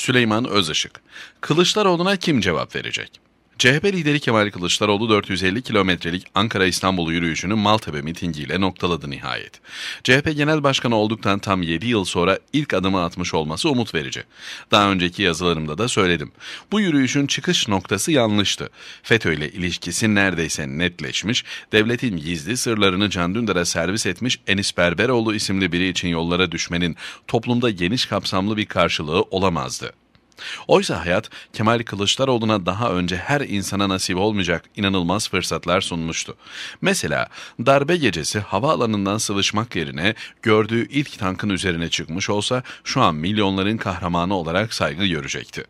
Süleyman Özışık. Kılıçdaroğlu'na kim cevap verecek? CHP lideri Kemal Kılıçdaroğlu 450 kilometrelik Ankara-İstanbul yürüyüşünü Maltepe mitingiyle noktaladı nihayet. CHP Genel Başkanı olduktan tam 7 yıl sonra ilk adımı atmış olması umut verici. Daha önceki yazılarımda da söyledim. Bu yürüyüşün çıkış noktası yanlıştı. FETÖ ile ilişkisi neredeyse netleşmiş, devletin gizli sırlarını Can Dündar'a servis etmiş Enis Berberoğlu isimli biri için yollara düşmenin toplumda geniş kapsamlı bir karşılığı olamazdı. Oysa hayat Kemal Kılıçdaroğlu'na daha önce her insana nasip olmayacak inanılmaz fırsatlar sunmuştu. Mesela darbe gecesi havaalanından sıvışmak yerine gördüğü ilk tankın üzerine çıkmış olsa şu an milyonların kahramanı olarak saygı görecekti.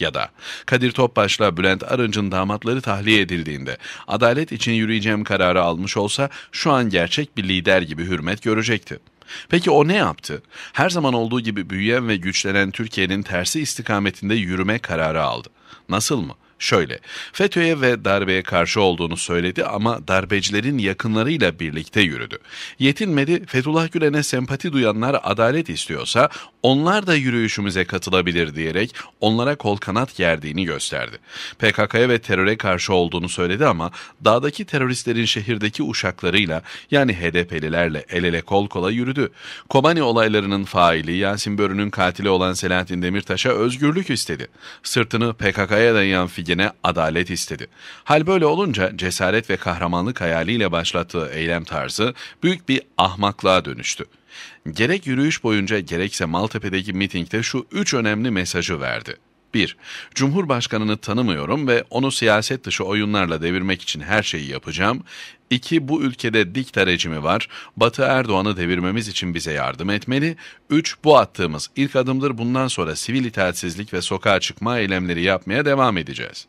Ya da Kadir Topbaş'la Bülent Arınç'ın damatları tahliye edildiğinde adalet için yürüyeceğim kararı almış olsa şu an gerçek bir lider gibi hürmet görecekti. Peki o ne yaptı? Her zaman olduğu gibi büyüyen ve güçlenen Türkiye'nin tersi istikametinde yürüme kararı aldı. Nasıl mı? Şöyle, FETÖ'ye ve darbeye karşı olduğunu söyledi ama darbecilerin yakınlarıyla birlikte yürüdü. Yetinmedi, Fethullah Gülen'e sempati duyanlar adalet istiyorsa onlar da yürüyüşümüze katılabilir diyerek onlara kol kanat gerdiğini gösterdi. PKK'ya ve teröre karşı olduğunu söyledi ama dağdaki teröristlerin şehirdeki uşaklarıyla yani HDP'lilerle el ele kol kola yürüdü. Kobani olaylarının faili Yasin Börü'nün katili olan Selahattin Demirtaş'a özgürlük istedi. Sırtını PKK'ya dayayan Figen'e adalet istedi. Hal böyle olunca cesaret ve kahramanlık hayaliyle başlattığı eylem tarzı büyük bir ahmaklığa dönüştü. Gerek yürüyüş boyunca gerekse Maltepe'deki mitingde şu üç önemli mesajı verdi. 1. Cumhurbaşkanını tanımıyorum ve onu siyaset dışı oyunlarla devirmek için her şeyi yapacağım. 2. Bu ülkede dikta rejimi var. Batı Erdoğan'ı devirmemiz için bize yardım etmeli. 3. Bu attığımız ilk adımdır. Bundan sonra sivil itaatsizlik ve sokağa çıkma eylemleri yapmaya devam edeceğiz.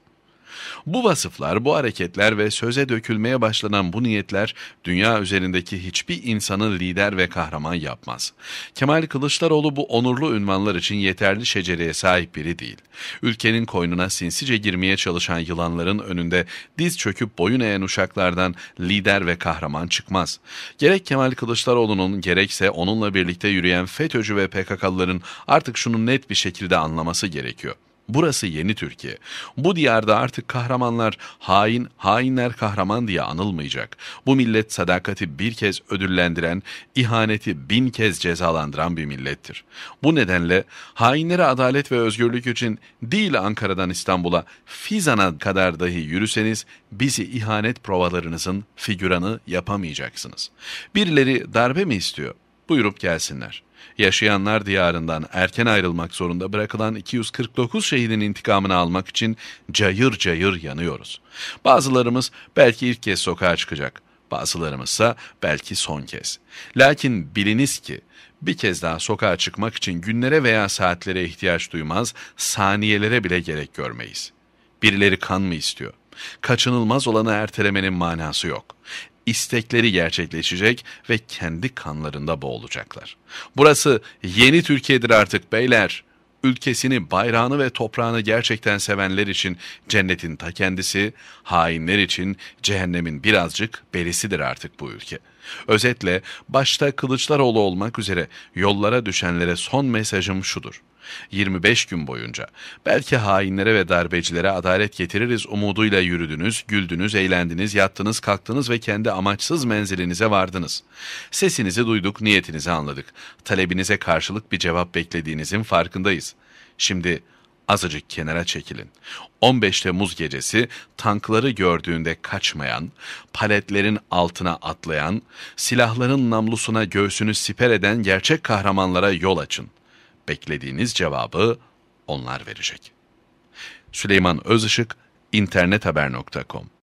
Bu vasıflar, bu hareketler ve söze dökülmeye başlanan bu niyetler dünya üzerindeki hiçbir insanı lider ve kahraman yapmaz. Kemal Kılıçdaroğlu bu onurlu ünvanlar için yeterli şecereye sahip biri değil. Ülkenin koynuna sinsice girmeye çalışan yılanların önünde diz çöküp boyun eğen uşaklardan lider ve kahraman çıkmaz. Gerek Kemal Kılıçdaroğlu'nun gerekse onunla birlikte yürüyen FETÖ'cü ve PKK'lıların artık şunu net bir şekilde anlaması gerekiyor. Burası yeni Türkiye. Bu diyarda artık kahramanlar hain, hainler kahraman diye anılmayacak. Bu millet sadakati bir kez ödüllendiren, ihaneti bin kez cezalandıran bir millettir. Bu nedenle hainlere adalet ve özgürlük için değil Ankara'dan İstanbul'a, Fizan'a kadar dahi yürüseniz bizi ihanet provalarınızın figüranı yapamayacaksınız. Birileri darbe mi istiyor? buyurup gelsinler. Yaşayanlar diyarından erken ayrılmak zorunda bırakılan 249 şehidin intikamını almak için cayır cayır yanıyoruz. Bazılarımız belki ilk kez sokağa çıkacak, bazılarımızsa belki son kez. Lakin biliniz ki bir kez daha sokağa çıkmak için günlere veya saatlere ihtiyaç duymaz, saniyelere bile gerek görmeyiz. Birileri kan mı istiyor? Kaçınılmaz olanı ertelemenin manası yok istekleri gerçekleşecek ve kendi kanlarında boğulacaklar. Burası yeni Türkiye'dir artık beyler. Ülkesini, bayrağını ve toprağını gerçekten sevenler için cennetin ta kendisi, hainler için cehennemin birazcık berisidir artık bu ülke.'' Özetle başta Kılıçdaroğlu olmak üzere yollara düşenlere son mesajım şudur. 25 gün boyunca belki hainlere ve darbecilere adalet getiririz umuduyla yürüdünüz, güldünüz, eğlendiniz, yattınız, kalktınız ve kendi amaçsız menzilinize vardınız. Sesinizi duyduk, niyetinizi anladık. Talebinize karşılık bir cevap beklediğinizin farkındayız. Şimdi azıcık kenara çekilin. 15 Temmuz gecesi tankları gördüğünde kaçmayan, paletlerin altına atlayan, silahların namlusuna göğsünü siper eden gerçek kahramanlara yol açın. Beklediğiniz cevabı onlar verecek. Süleyman Özışık, internethaber.com